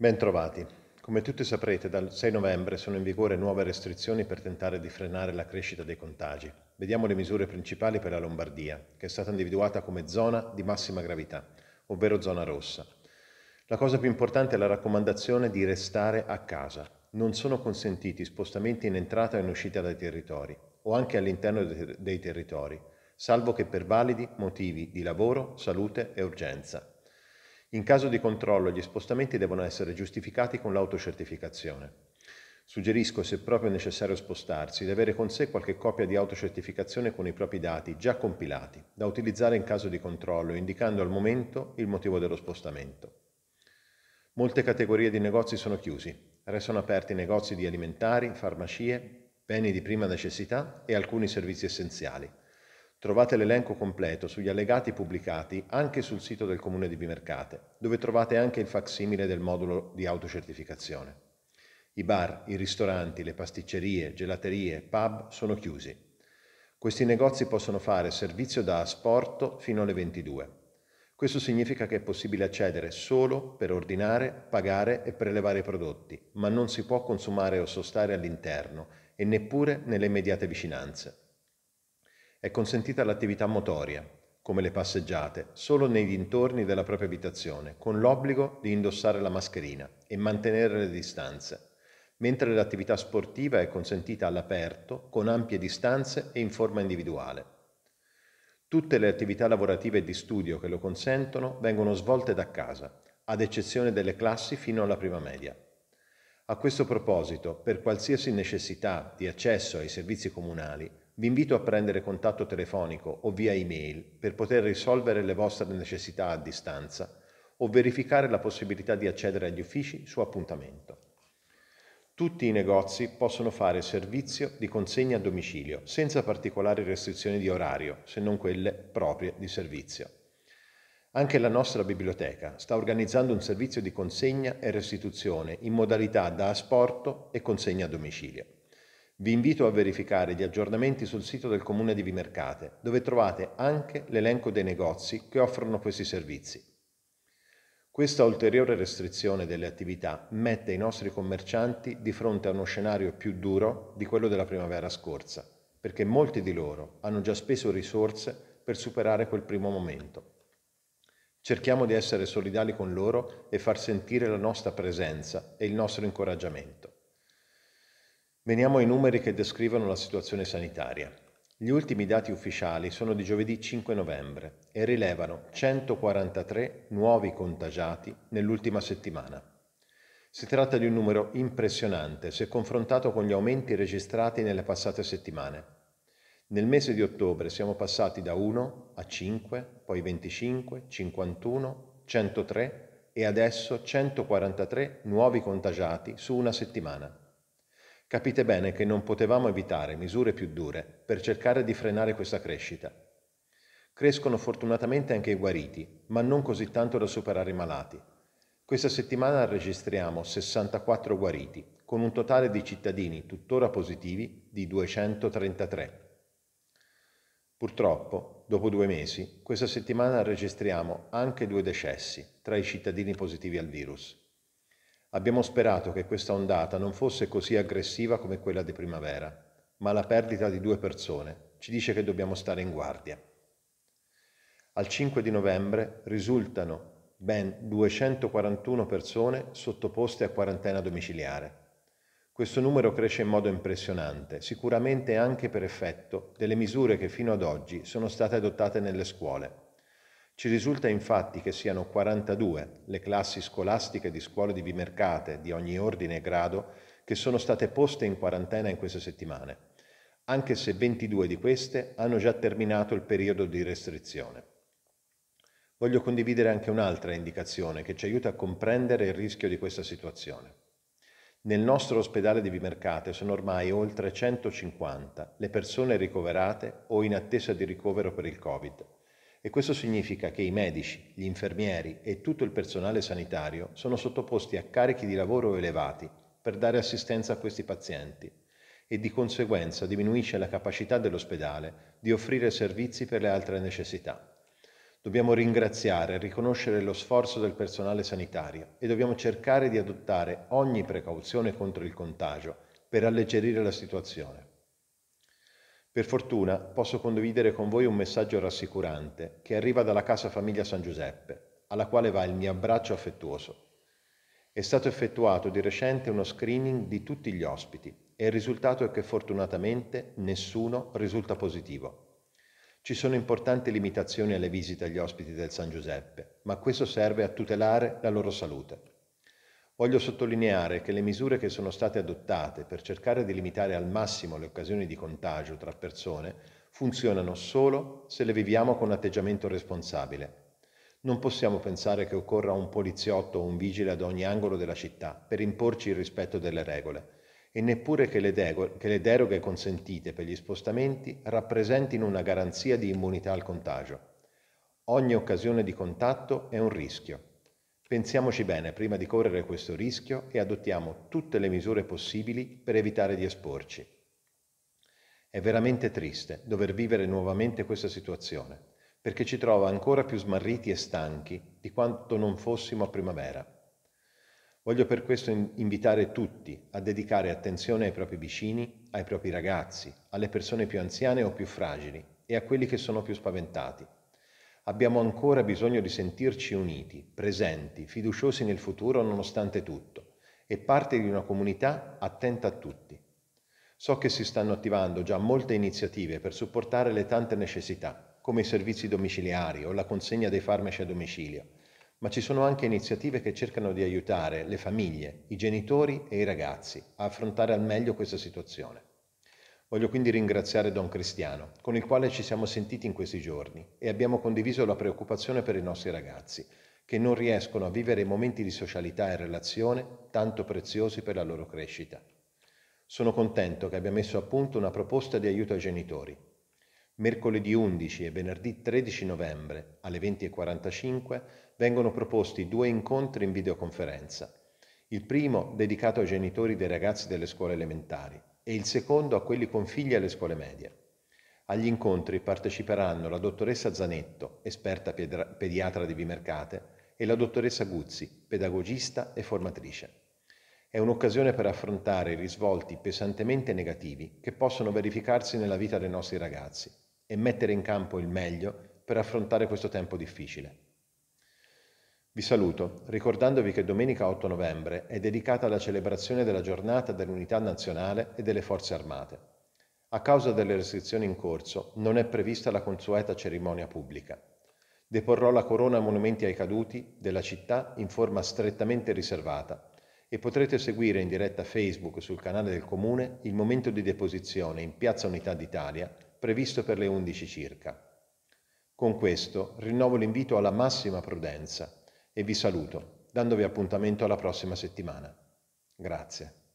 Bentrovati. Come tutti saprete, dal 6 novembre sono in vigore nuove restrizioni per tentare di frenare la crescita dei contagi. Vediamo le misure principali per la Lombardia, che è stata individuata come zona di massima gravità, ovvero zona rossa. La cosa più importante è la raccomandazione di restare a casa. Non sono consentiti spostamenti in entrata e in uscita dai territori o anche all'interno dei territori, salvo che per validi motivi di lavoro, salute e urgenza. In caso di controllo gli spostamenti devono essere giustificati con l'autocertificazione. Suggerisco, se proprio è necessario spostarsi, di avere con sé qualche copia di autocertificazione con i propri dati già compilati, da utilizzare in caso di controllo, indicando al momento il motivo dello spostamento. Molte categorie di negozi sono chiusi, restano aperti negozi di alimentari, farmacie, beni di prima necessità e alcuni servizi essenziali. Trovate l'elenco completo sugli allegati pubblicati anche sul sito del Comune di Bimercate, dove trovate anche il facsimile del modulo di autocertificazione. I bar, i ristoranti, le pasticcerie, gelaterie, pub sono chiusi. Questi negozi possono fare servizio da asporto fino alle 22. Questo significa che è possibile accedere solo per ordinare, pagare e prelevare i prodotti, ma non si può consumare o sostare all'interno e neppure nelle immediate vicinanze. È consentita l'attività motoria, come le passeggiate, solo nei dintorni della propria abitazione, con l'obbligo di indossare la mascherina e mantenere le distanze, mentre l'attività sportiva è consentita all'aperto, con ampie distanze e in forma individuale. Tutte le attività lavorative e di studio che lo consentono vengono svolte da casa, ad eccezione delle classi fino alla prima media. A questo proposito, per qualsiasi necessità di accesso ai servizi comunali, vi invito a prendere contatto telefonico o via email per poter risolvere le vostre necessità a distanza o verificare la possibilità di accedere agli uffici su appuntamento. Tutti i negozi possono fare servizio di consegna a domicilio senza particolari restrizioni di orario, se non quelle proprie di servizio. Anche la nostra biblioteca sta organizzando un servizio di consegna e restituzione in modalità da asporto e consegna a domicilio. Vi invito a verificare gli aggiornamenti sul sito del Comune di Vimercate, dove trovate anche l'elenco dei negozi che offrono questi servizi. Questa ulteriore restrizione delle attività mette i nostri commercianti di fronte a uno scenario più duro di quello della primavera scorsa, perché molti di loro hanno già speso risorse per superare quel primo momento. Cerchiamo di essere solidali con loro e far sentire la nostra presenza e il nostro incoraggiamento. Veniamo ai numeri che descrivono la situazione sanitaria. Gli ultimi dati ufficiali sono di giovedì 5 novembre e rilevano 143 nuovi contagiati nell'ultima settimana. Si tratta di un numero impressionante se confrontato con gli aumenti registrati nelle passate settimane. Nel mese di ottobre siamo passati da 1 a 5, poi 25, 51, 103 e adesso 143 nuovi contagiati su una settimana. Capite bene che non potevamo evitare misure più dure per cercare di frenare questa crescita. Crescono fortunatamente anche i guariti, ma non così tanto da superare i malati. Questa settimana registriamo 64 guariti, con un totale di cittadini tuttora positivi di 233. Purtroppo, dopo due mesi, questa settimana registriamo anche due decessi tra i cittadini positivi al virus. Abbiamo sperato che questa ondata non fosse così aggressiva come quella di primavera, ma la perdita di due persone ci dice che dobbiamo stare in guardia. Al 5 di novembre risultano ben 241 persone sottoposte a quarantena domiciliare. Questo numero cresce in modo impressionante, sicuramente anche per effetto delle misure che fino ad oggi sono state adottate nelle scuole. Ci risulta infatti che siano 42 le classi scolastiche di scuole di bimercate di ogni ordine e grado che sono state poste in quarantena in queste settimane, anche se 22 di queste hanno già terminato il periodo di restrizione. Voglio condividere anche un'altra indicazione che ci aiuta a comprendere il rischio di questa situazione. Nel nostro ospedale di Bimercate sono ormai oltre 150 le persone ricoverate o in attesa di ricovero per il Covid e questo significa che i medici, gli infermieri e tutto il personale sanitario sono sottoposti a carichi di lavoro elevati per dare assistenza a questi pazienti e di conseguenza diminuisce la capacità dell'ospedale di offrire servizi per le altre necessità. Dobbiamo ringraziare e riconoscere lo sforzo del personale sanitario e dobbiamo cercare di adottare ogni precauzione contro il contagio per alleggerire la situazione. Per fortuna posso condividere con voi un messaggio rassicurante che arriva dalla casa famiglia San Giuseppe, alla quale va il mio abbraccio affettuoso. È stato effettuato di recente uno screening di tutti gli ospiti e il risultato è che fortunatamente nessuno risulta positivo. Ci sono importanti limitazioni alle visite agli ospiti del San Giuseppe, ma questo serve a tutelare la loro salute. Voglio sottolineare che le misure che sono state adottate per cercare di limitare al massimo le occasioni di contagio tra persone funzionano solo se le viviamo con atteggiamento responsabile. Non possiamo pensare che occorra un poliziotto o un vigile ad ogni angolo della città per imporci il rispetto delle regole e neppure che le, dego- che le deroghe consentite per gli spostamenti rappresentino una garanzia di immunità al contagio. Ogni occasione di contatto è un rischio Pensiamoci bene prima di correre questo rischio e adottiamo tutte le misure possibili per evitare di esporci. È veramente triste dover vivere nuovamente questa situazione, perché ci trova ancora più smarriti e stanchi di quanto non fossimo a primavera. Voglio per questo invitare tutti a dedicare attenzione ai propri vicini, ai propri ragazzi, alle persone più anziane o più fragili e a quelli che sono più spaventati Abbiamo ancora bisogno di sentirci uniti, presenti, fiduciosi nel futuro nonostante tutto e parte di una comunità attenta a tutti. So che si stanno attivando già molte iniziative per supportare le tante necessità, come i servizi domiciliari o la consegna dei farmaci a domicilio, ma ci sono anche iniziative che cercano di aiutare le famiglie, i genitori e i ragazzi a affrontare al meglio questa situazione. Voglio quindi ringraziare Don Cristiano, con il quale ci siamo sentiti in questi giorni e abbiamo condiviso la preoccupazione per i nostri ragazzi, che non riescono a vivere momenti di socialità e relazione tanto preziosi per la loro crescita. Sono contento che abbia messo a punto una proposta di aiuto ai genitori. Mercoledì 11 e venerdì 13 novembre alle 20.45 vengono proposti due incontri in videoconferenza. Il primo dedicato ai genitori dei ragazzi delle scuole elementari e il secondo a quelli con figli alle scuole medie. Agli incontri parteciperanno la dottoressa Zanetto, esperta pediatra di Bimercate, e la dottoressa Guzzi, pedagogista e formatrice. È un'occasione per affrontare i risvolti pesantemente negativi che possono verificarsi nella vita dei nostri ragazzi e mettere in campo il meglio per affrontare questo tempo difficile. Vi saluto ricordandovi che domenica 8 novembre è dedicata alla celebrazione della giornata dell'unità nazionale e delle forze armate. A causa delle restrizioni in corso non è prevista la consueta cerimonia pubblica. Deporrò la corona Monumenti ai Caduti della città in forma strettamente riservata e potrete seguire in diretta Facebook sul canale del comune il momento di deposizione in Piazza Unità d'Italia previsto per le 11 circa. Con questo rinnovo l'invito alla massima prudenza e vi saluto, dandovi appuntamento alla prossima settimana. Grazie.